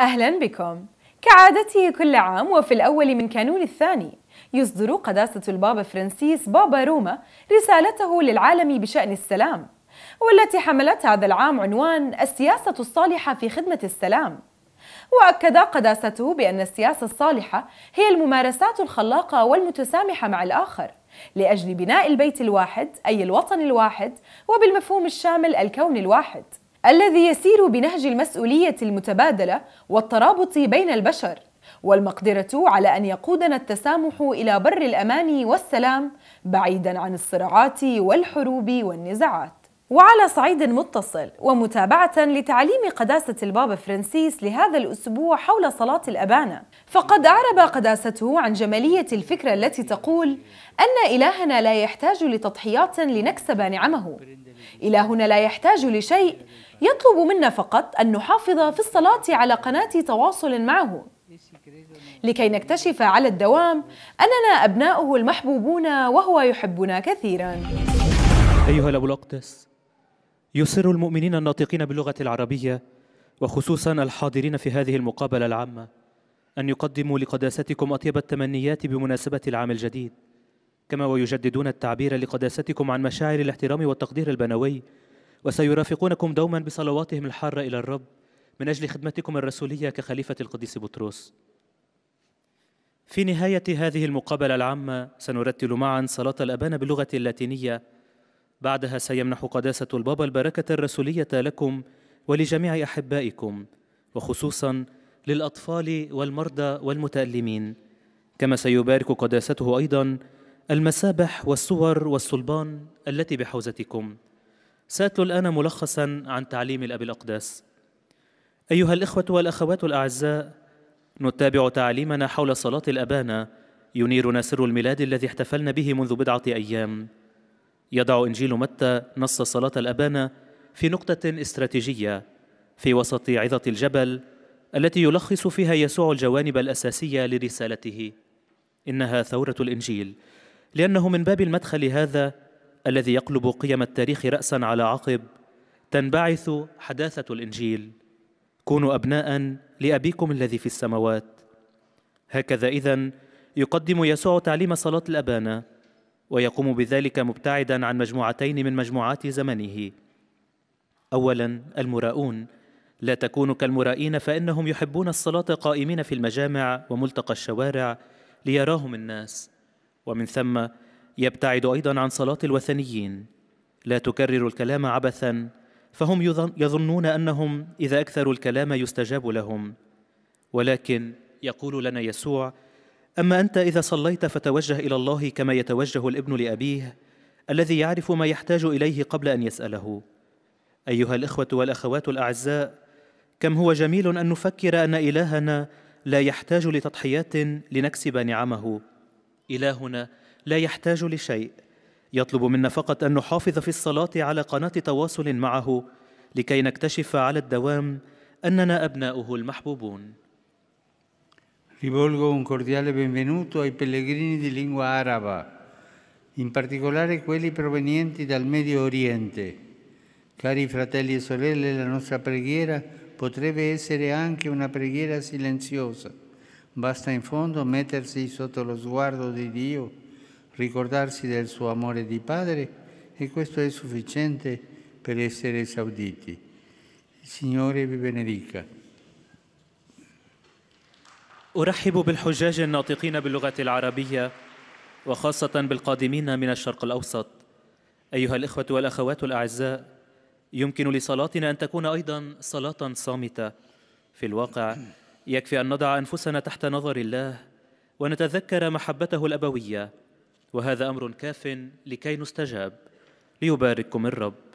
أهلا بكم كعادته كل عام وفي الأول من كانون الثاني يصدر قداسة البابا فرانسيس بابا روما رسالته للعالم بشأن السلام والتي حملت هذا العام عنوان السياسة الصالحة في خدمة السلام وأكد قداسته بأن السياسة الصالحة هي الممارسات الخلاقة والمتسامحة مع الآخر لأجل بناء البيت الواحد أي الوطن الواحد وبالمفهوم الشامل الكون الواحد الذي يسير بنهج المسؤوليه المتبادله والترابط بين البشر والمقدره على ان يقودنا التسامح الى بر الامان والسلام بعيدا عن الصراعات والحروب والنزاعات وعلى صعيد متصل ومتابعة لتعليم قداسة البابا فرانسيس لهذا الأسبوع حول صلاة الأبانة فقد أعرب قداسته عن جمالية الفكرة التي تقول أن إلهنا لا يحتاج لتضحيات لنكسب نعمه إلهنا لا يحتاج لشيء يطلب منا فقط أن نحافظ في الصلاة على قناة تواصل معه لكي نكتشف على الدوام أننا أبناؤه المحبوبون وهو يحبنا كثيرا أيها الأب الأقدس يصر المؤمنين الناطقين باللغة العربية وخصوصا الحاضرين في هذه المقابلة العامة أن يقدموا لقداستكم أطيب التمنيات بمناسبة العام الجديد كما ويجددون التعبير لقداستكم عن مشاعر الاحترام والتقدير البنوي وسيرافقونكم دوما بصلواتهم الحارة إلى الرب من أجل خدمتكم الرسولية كخليفة القديس بطرس في نهاية هذه المقابلة العامة سنرتل معا صلاة الأبان باللغة اللاتينية بعدها سيمنح قداسة البابا البركة الرسولية لكم ولجميع أحبائكم وخصوصا للأطفال والمرضى والمتألمين كما سيبارك قداسته أيضا المسابح والصور والصلبان التي بحوزتكم ساتلو الآن ملخصا عن تعليم الأب الأقداس أيها الإخوة والأخوات الأعزاء نتابع تعليمنا حول صلاة الأبانة ينيرنا سر الميلاد الذي احتفلنا به منذ بضعة أيام يضع إنجيل متى نص صلاة الأبانة في نقطة استراتيجية في وسط عظة الجبل التي يلخص فيها يسوع الجوانب الأساسية لرسالته إنها ثورة الإنجيل لأنه من باب المدخل هذا الذي يقلب قيم التاريخ رأسا على عقب تنبعث حداثة الإنجيل كونوا أبناء لأبيكم الذي في السماوات هكذا إذا يقدم يسوع تعليم صلاة الأبانة ويقوم بذلك مبتعدا عن مجموعتين من مجموعات زمنه أولا المراؤون لا تكونوا كالمرائين فإنهم يحبون الصلاة قائمين في المجامع وملتقى الشوارع ليراهم الناس ومن ثم يبتعد أيضا عن صلاة الوثنيين لا تكرر الكلام عبثا فهم يظنون أنهم إذا أكثروا الكلام يستجاب لهم ولكن يقول لنا يسوع أما أنت إذا صليت فتوجه إلى الله كما يتوجه الابن لأبيه الذي يعرف ما يحتاج إليه قبل أن يسأله أيها الإخوة والأخوات الأعزاء كم هو جميل أن نفكر أن إلهنا لا يحتاج لتضحيات لنكسب نعمه إلهنا لا يحتاج لشيء يطلب منا فقط أن نحافظ في الصلاة على قناة تواصل معه لكي نكتشف على الدوام أننا أبناؤه المحبوبون Rivolgo un cordiale benvenuto ai pellegrini di lingua araba, in particolare quelli provenienti dal Medio Oriente. Cari fratelli e sorelle, la nostra preghiera potrebbe essere anche una preghiera silenziosa. Basta in fondo mettersi sotto lo sguardo di Dio ricordarsi del suo amore di padre e questo è sufficiente per essere esauditi. Il Signore vi benedica. أرحب بالحجاج الناطقين باللغة العربية وخاصة بالقادمين من الشرق الأوسط. أيها الإخوة والأخوات الأعزاء، يمكن لصلاتنا أن تكون أيضا صلاة صامتة. في الواقع يكفي أن نضع أنفسنا تحت نظر الله ونتذكر محبته الأبوية وهذا أمر كاف لكي نستجاب ليبارككم الرب